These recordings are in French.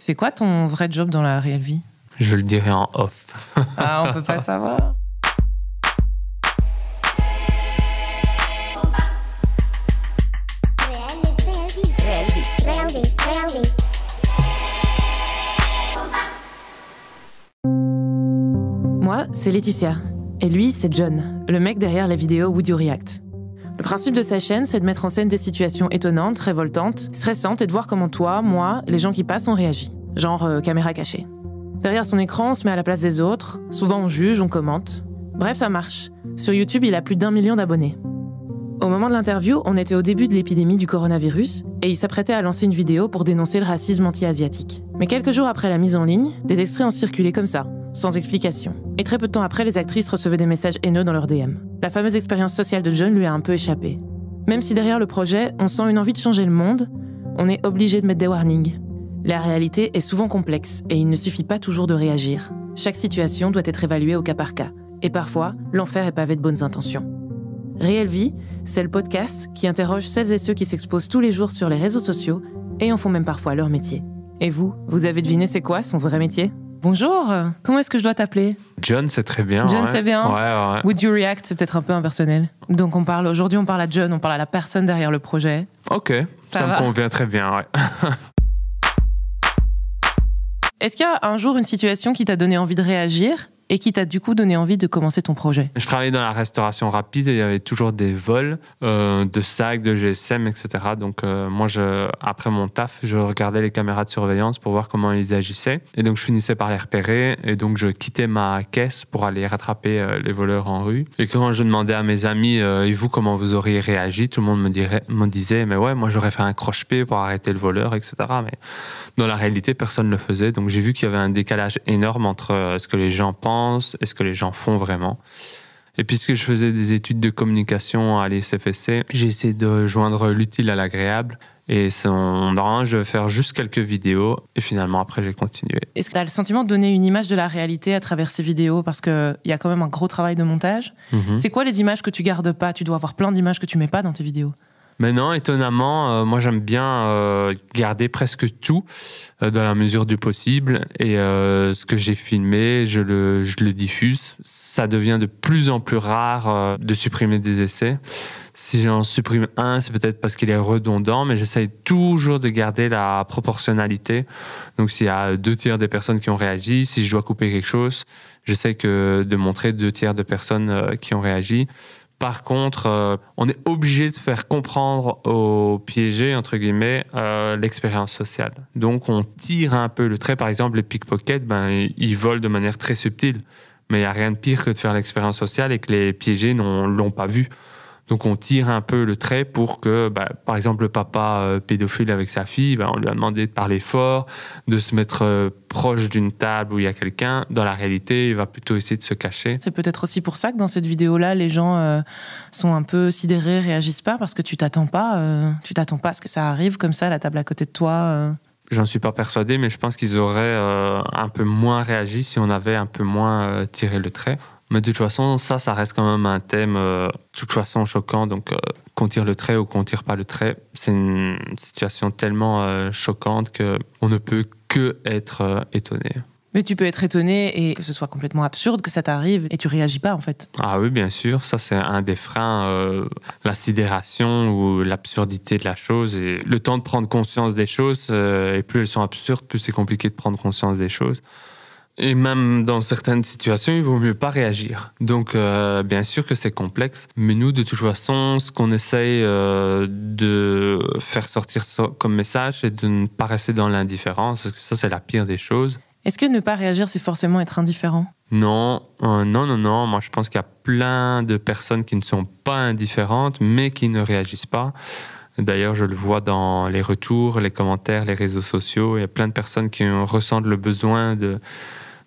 C'est quoi ton vrai job dans la réelle vie Je le dirai en off. ah, on peut pas savoir. Moi, c'est Laetitia. Et lui, c'est John, le mec derrière la vidéo Would You React. Le principe de sa chaîne, c'est de mettre en scène des situations étonnantes, révoltantes, stressantes et de voir comment toi, moi, les gens qui passent, ont réagi. Genre euh, caméra cachée. Derrière son écran, on se met à la place des autres. Souvent, on juge, on commente. Bref, ça marche. Sur YouTube, il a plus d'un million d'abonnés. Au moment de l'interview, on était au début de l'épidémie du coronavirus et il s'apprêtait à lancer une vidéo pour dénoncer le racisme anti-asiatique. Mais quelques jours après la mise en ligne, des extraits ont circulé comme ça, sans explication. Et très peu de temps après, les actrices recevaient des messages haineux dans leur DM. La fameuse expérience sociale de John lui a un peu échappé. Même si derrière le projet, on sent une envie de changer le monde, on est obligé de mettre des warnings. La réalité est souvent complexe et il ne suffit pas toujours de réagir. Chaque situation doit être évaluée au cas par cas. Et parfois, l'enfer est pavé de bonnes intentions. Réelle Vie, c'est le podcast qui interroge celles et ceux qui s'exposent tous les jours sur les réseaux sociaux et en font même parfois leur métier. Et vous, vous avez deviné c'est quoi son vrai métier Bonjour, comment est-ce que je dois t'appeler John, c'est très bien. John, c'est bien. Ouais, ouais. Would you react, c'est peut-être un peu impersonnel. Donc on parle aujourd'hui, on parle à John, on parle à la personne derrière le projet. Ok, ça, me convient très bien. est-ce qu'il y a un jour une situation qui t'a donné envie de réagir et qui t'a du coup donné envie de commencer ton projet Je travaillais dans la restauration rapide et il y avait toujours des vols euh, de sacs, de GSM, etc. Donc euh, moi, je, après mon taf, je regardais les caméras de surveillance pour voir comment ils agissaient. Et donc je finissais par les repérer et donc je quittais ma caisse pour aller rattraper euh, les voleurs en rue. Et quand je demandais à mes amis, et vous, comment vous auriez réagi Tout le monde me, me disait, mais ouais, moi j'aurais fait un croche-pied pour arrêter le voleur, etc. Mais dans la réalité, personne ne le faisait. Donc j'ai vu qu'il y avait un décalage énorme entre ce que les gens pensent est-ce que les gens font vraiment. Et puisque je faisais des études de communication à l'ISFSC, j'ai essayé de joindre l'utile à l'agréable. Et son je vais faire juste quelques vidéos. Et finalement, après, j'ai continué. Est-ce que tu as le sentiment de donner une image de la réalité à travers ces vidéos Parce qu'il y a quand même un gros travail de montage. Mhm. C'est quoi les images que tu gardes pas Tu dois avoir plein d'images que tu mets pas dans tes vidéos. Maintenant, étonnamment, euh, moi j'aime bien euh, garder presque tout euh, dans la mesure du possible. Et ce que j'ai filmé, je le, le diffuse. Ça devient de plus en plus rare de supprimer des essais. Si j'en supprime un, c'est peut-être parce qu'il est redondant, mais j'essaye toujours de garder la proportionnalité. Donc s'il y a deux tiers des personnes qui ont réagi, si je dois couper quelque chose, j'essaie que de montrer deux tiers de personnes qui ont réagi. Par contre, euh, on est obligé de faire comprendre aux piégés, entre guillemets, euh, l'expérience sociale. Donc, on tire un peu le trait. Par exemple, les pickpockets, ben, ils volent de manière très subtile. Mais il n'y a rien de pire que de faire l'expérience sociale et que les piégés ne l'ont pas vu. Donc, on tire un peu le trait pour que, ben, par exemple, le papa euh, pédophile avec sa fille, ben, on lui a demandé de parler fort, de se mettre proche d'une table où il y a quelqu'un, dans la réalité, il va plutôt essayer de se cacher. C'est peut-être aussi pour ça que dans cette vidéo-là, les gens euh, sont un peu sidérés, réagissent pas, parce que tu t'attends pas, euh, tu t'attends pas à ce que ça arrive comme ça, à la table à côté de toi. Euh. J'en suis pas persuadé, mais je pense qu'ils auraient un peu moins réagi si on avait un peu moins tiré le trait. Mais de toute façon, ça, ça reste quand même un thème de toute façon choquant. Donc, qu'on tire le trait ou qu'on tire pas le trait, c'est une situation tellement choquante que on ne peut que être euh, étonné. Mais tu peux être étonné et que ce soit complètement absurde, que ça t'arrive et tu réagis pas en fait. Ah oui, bien sûr, ça c'est un des freins, euh, la sidération ou l'absurdité de la chose. Et le temps de prendre conscience des choses, euh, et plus elles sont absurdes, plus c'est compliqué de prendre conscience des choses. Et même dans certaines situations, il vaut mieux pas réagir. Donc, euh, bien sûr que c'est complexe, mais nous, de toute façon, ce qu'on essaye euh, de faire sortir comme message, c'est de ne pas rester dans l'indifférence, parce que ça, c'est la pire des choses. Est-ce que ne pas réagir, c'est forcément être indifférent Non, euh, non, non, non. Moi, je pense qu'il y a plein de personnes qui ne sont pas indifférentes, mais qui ne réagissent pas. D'ailleurs, je le vois dans les retours, les commentaires, les réseaux sociaux. Il y a plein de personnes qui ressentent le besoin de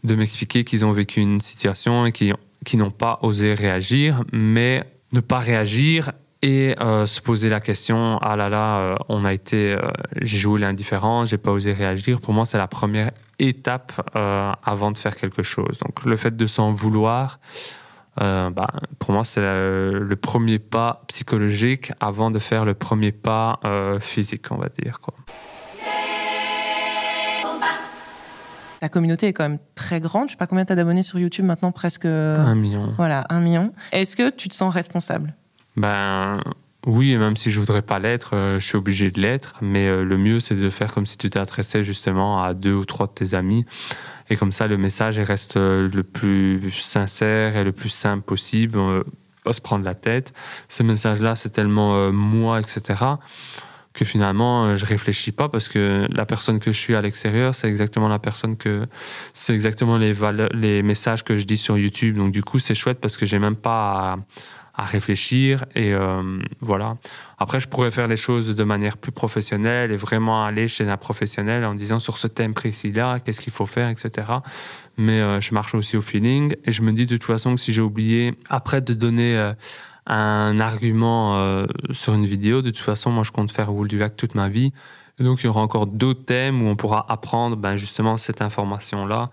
de m'expliquer qu'ils ont vécu une situation et qu'ils qui n'ont pas osé réagir, mais ne pas réagir et euh, se poser la question ah là là euh, on a été euh, j'ai joué l'indifférent j'ai pas osé réagir pour moi c'est la première étape avant de faire quelque chose donc le fait de s'en vouloir bah, pour moi c'est le premier pas psychologique avant de faire le premier pas physique on va dire Ta communauté est quand même très grande. Je sais pas combien tu as d'abonnés sur YouTube maintenant, presque. Euh, un million. Voilà, un million. Est-ce que tu te sens responsable Ben. Oui, et même si je voudrais pas l'être, euh, je suis obligé de l'être. Mais euh, le mieux, c'est de faire comme si tu t'adressais justement à deux ou trois de tes amis. Et comme ça, le message reste le plus sincère et le plus simple possible. pas se prendre la tête. Ce message là c'est tellement moi, etc que finalement euh, je réfléchis pas parce que la personne que je suis à l'extérieur c'est exactement la personne que c'est exactement les les messages que je dis sur YouTube donc du coup c'est chouette parce que j'ai même pas à, à réfléchir. Et euh, voilà. Après, je pourrais faire les choses de manière plus professionnelle et vraiment aller chez un professionnel en disant sur ce thème précis-là, qu'est-ce qu'il faut faire, etc. Mais euh, je marche aussi au feeling et je me dis de toute façon que si j'ai oublié après de donner euh, un argument sur une vidéo, de toute façon, moi, je compte faire Wolduvac toute ma vie. donc, il y aura encore d'autres thèmes où on pourra apprendre ben, justement cette information-là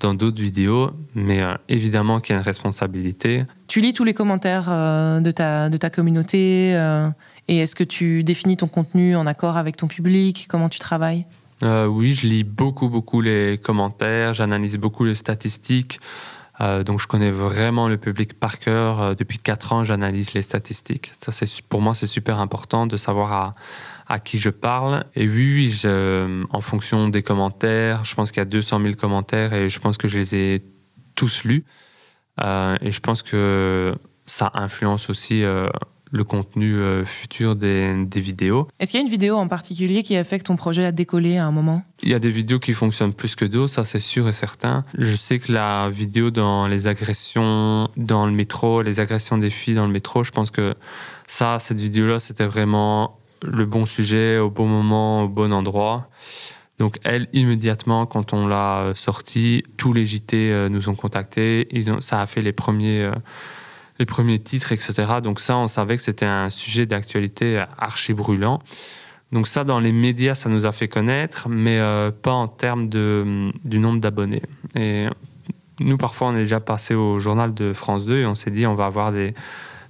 dans d'autres vidéos, mais euh, évidemment qu'il y a une responsabilité. Tu lis tous les commentaires euh, de, ta, de ta communauté euh, et est-ce que tu définis ton contenu en accord avec ton public Comment tu travailles Oui, je lis beaucoup, beaucoup les commentaires, j'analyse beaucoup les statistiques. donc je connais vraiment le public par cœur. depuis 4 ans, j'analyse les statistiques. Ça, c'est, pour moi, c'est super important de savoir à, à qui je parle. Et oui, en fonction des commentaires, je pense qu'il y a 200 000 commentaires et je pense que je les ai tous lus. Euh, et je pense que ça influence aussi euh, le contenu euh, futur des, des vidéos. Est-ce qu'il y a une vidéo en particulier qui a fait que ton projet a décollé à un moment Il y a des vidéos qui fonctionnent plus que d'autres, ça c'est sûr et certain. Je sais que la vidéo dans les agressions dans le métro, les agressions des filles dans le métro, je pense que ça, cette vidéo-là, c'était vraiment le bon sujet au bon moment, au bon endroit. Donc elle, immédiatement, quand on l'a euh, sortie, tous les JT euh, nous ont contactés. Ils ont, ça a fait les premiers, euh, les premiers titres, etc. Donc ça, on savait que c'était un sujet d'actualité archi brûlant. Donc ça, dans les médias, ça nous a fait connaître, mais pas en termes de, du nombre d'abonnés. Et nous, parfois, on est déjà passé au journal de France 2 et on s'est dit, on va avoir des,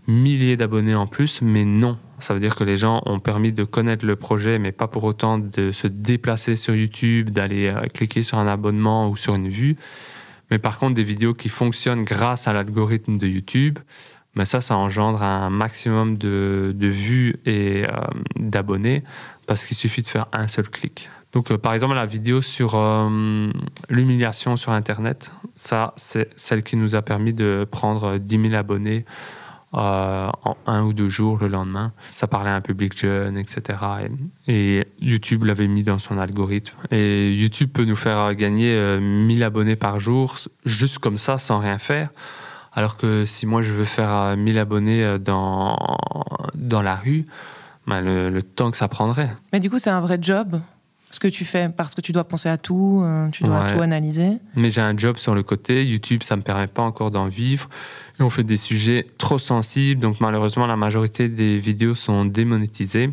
milliers d'abonnés en plus, mais non. Ça veut dire que les gens ont permis de connaître le projet, mais pas pour autant de se déplacer sur YouTube, d'aller euh, cliquer sur un abonnement ou sur une vue. Mais par contre, des vidéos qui fonctionnent grâce à l'algorithme de YouTube, mais ben ça, ça engendre un maximum de, de vues et euh, d'abonnés parce qu'il suffit de faire un seul clic. Donc, euh, par exemple, la vidéo sur l'humiliation sur Internet, ça, c'est celle qui nous a permis de prendre 10 000 abonnés euh, en un ou deux jours le lendemain. Ça parlait à un public jeune, etc. Et, YouTube l'avait mis dans son algorithme. Et YouTube peut nous faire gagner 1000 euh, abonnés par jour, juste comme ça, sans rien faire. Alors que si moi je veux faire 1000 euh, abonnés dans, dans la rue, ben, le temps que ça prendrait. Mais du coup, c'est un vrai job ce que tu fais parce que tu dois penser à tout, euh, tu dois tout analyser. Mais j'ai un job sur le côté, YouTube, ça ne me permet pas encore d'en vivre. Et on fait des sujets trop sensibles, donc malheureusement, la majorité des vidéos sont démonétisées.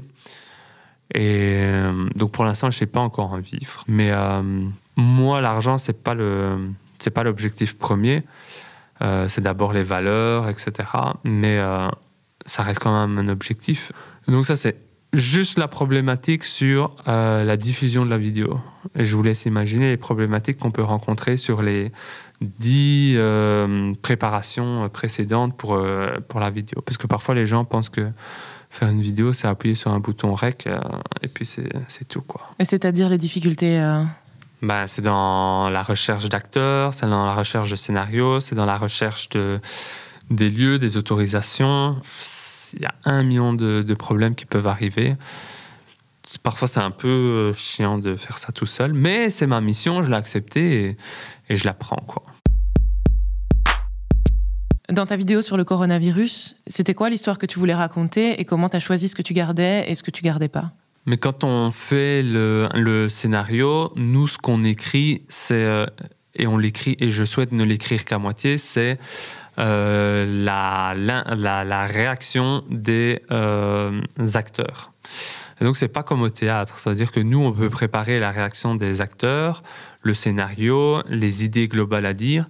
Et euh, donc pour l'instant, je ne sais pas encore en vivre. Mais euh, moi, l'argent, ce n'est pas, le, c'est pas l'objectif premier. c'est d'abord les valeurs, etc. Mais ça reste quand même un objectif. Donc ça, c'est juste la problématique sur euh, la diffusion de la vidéo. Et je vous laisse imaginer les problématiques qu'on peut rencontrer sur les dix euh, préparations précédentes pour, euh, pour la vidéo. Parce que parfois les gens pensent que faire une vidéo, c'est appuyer sur un bouton rec et puis c'est tout. Quoi. Et c'est-à-dire les difficultés ben, c'est dans la recherche d'acteurs, c'est dans la recherche de scénarios, c'est dans la recherche de, des lieux, des autorisations. Il y a un million de, problèmes qui peuvent arriver. Parfois, c'est un peu euh, chiant de faire ça tout seul, mais c'est ma mission, je l'ai acceptée et, je la prends. Quoi. Dans ta vidéo sur le coronavirus, c'était quoi l'histoire que tu voulais raconter et comment tu as choisi ce que tu gardais et ce que tu gardais pas Mais quand on fait le scénario, nous, ce qu'on écrit, c'est euh, et on l'écrit, et je souhaite ne l'écrire qu'à moitié, c'est euh, la, réaction des euh, acteurs. Donc donc c'est pas comme au théâtre, c'est-à-dire que nous on peut préparer la réaction des acteurs, le scénario, les idées globales à dire,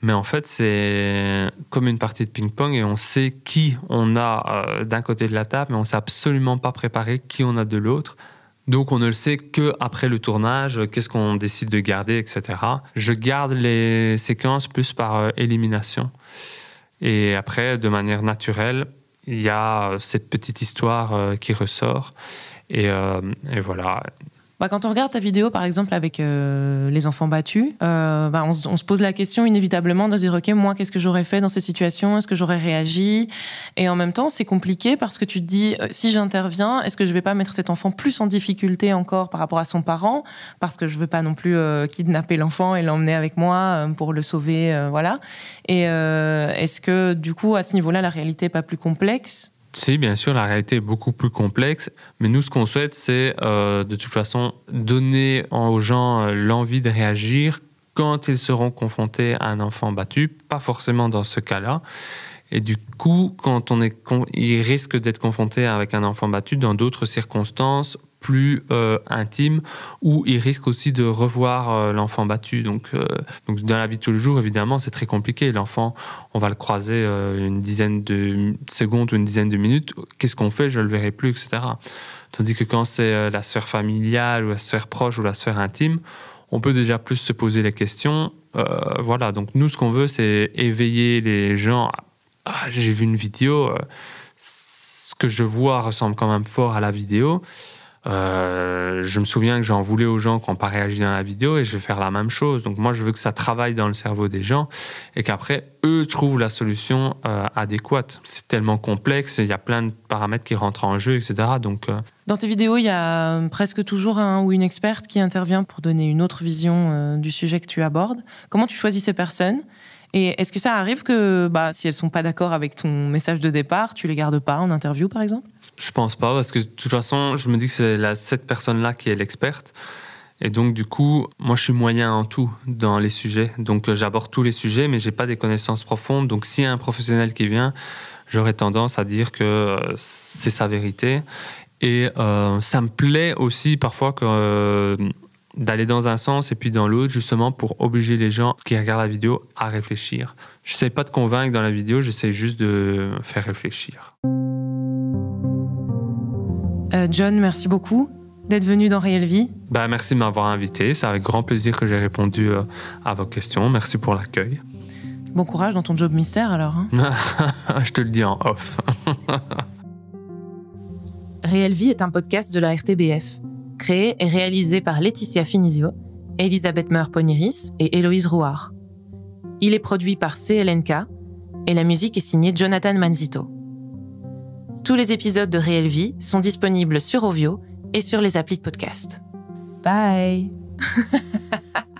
mais en fait c'est comme une partie de ping-pong et on sait qui on a euh, d'un côté de la table, mais on sait absolument pas préparer qui on a de l'autre. Donc on ne le sait que après le tournage, qu'est-ce qu'on décide de garder, etc. Je garde les séquences plus par euh, élimination. Et après, de manière naturelle, il y a euh, cette petite histoire euh, qui ressort. Et, et voilà bah, quand on regarde ta vidéo, par exemple, avec euh, les enfants battus, euh, bah, on, on, se pose la question inévitablement de se dire, OK, moi, qu'est-ce que j'aurais fait dans ces situations Est-ce que j'aurais réagi Et en même temps, c'est compliqué parce que tu te dis, euh, si j'interviens, est-ce que je vais pas mettre cet enfant plus en difficulté encore par rapport à son parent Parce que je veux pas non plus kidnapper l'enfant et l'emmener avec moi pour le sauver, voilà. Et est-ce que, du coup, à ce niveau-là, la réalité est pas plus complexe si, bien sûr, la réalité est beaucoup plus complexe, mais nous, ce qu'on souhaite, c'est euh, de toute façon donner aux gens euh, l'envie de réagir quand ils seront confrontés à un enfant battu, pas forcément dans ce cas-là. Et du coup, quand on est, il risque d'être confronté avec un enfant battu dans d'autres circonstances plus euh, intime où il risque aussi de revoir euh, l'enfant battu. Donc, euh, donc, dans la vie de tous les jours, évidemment, c'est très compliqué. L'enfant, on va le croiser une dizaine de secondes ou une dizaine de minutes. Qu'est-ce qu'on fait Je le verrai plus, etc. Tandis que quand c'est la sphère familiale ou la sphère proche ou la sphère intime, on peut déjà plus se poser les questions. voilà, donc nous, ce qu'on veut, c'est éveiller les gens. j'ai vu une vidéo, ce que je vois ressemble quand même fort à la vidéo. Euh, je me souviens que j'en voulais aux gens qui n'ont pas réagi dans la vidéo et je vais faire la même chose. Donc moi, je veux que ça travaille dans le cerveau des gens et qu'après, eux trouvent la solution euh, adéquate. C'est tellement complexe, il y a plein de paramètres qui rentrent en jeu, etc. Donc, euh, Dans tes vidéos, il y a presque toujours un ou une experte qui intervient pour donner une autre vision du sujet que tu abordes. Comment tu choisis ces personnes et est-ce que ça arrive que bah, si elles sont pas d'accord avec ton message de départ, tu les gardes pas en interview par exemple je pense pas, parce que de toute façon, je me dis que c'est cette personne-là qui est l'experte. Et donc, du coup, moi, je suis moyen en tout dans les sujets. Donc, euh, j'aborde tous les sujets, mais j'ai pas des connaissances profondes. Donc, s'il y a un professionnel qui vient, j'aurais tendance à dire que euh, c'est sa vérité. Et euh, ça me plaît aussi parfois que, d'aller dans un sens et puis dans l'autre, justement pour obliger les gens qui regardent la vidéo à réfléchir. Je sais pas de convaincre dans la vidéo, j'essaie juste de faire réfléchir. Euh, John, merci beaucoup d'être venu dans Réelle Vie. Ben, merci de m'avoir invité. C'est avec grand plaisir que j'ai répondu euh, à vos questions. Merci pour l'accueil. Bon courage dans ton job mystère alors. Hein. Je te le dis en off. Réelle Vie est un podcast de la RTBF, créé et réalisé par Laetitia Finizio, Elisabeth Meur-Poniris et Héloïse Rouard. Il est produit par CLNK et la musique est signée Jonathan Manzito. Tous les épisodes de Réelle Vie sont disponibles sur Ovio et sur les applis de podcast. Bye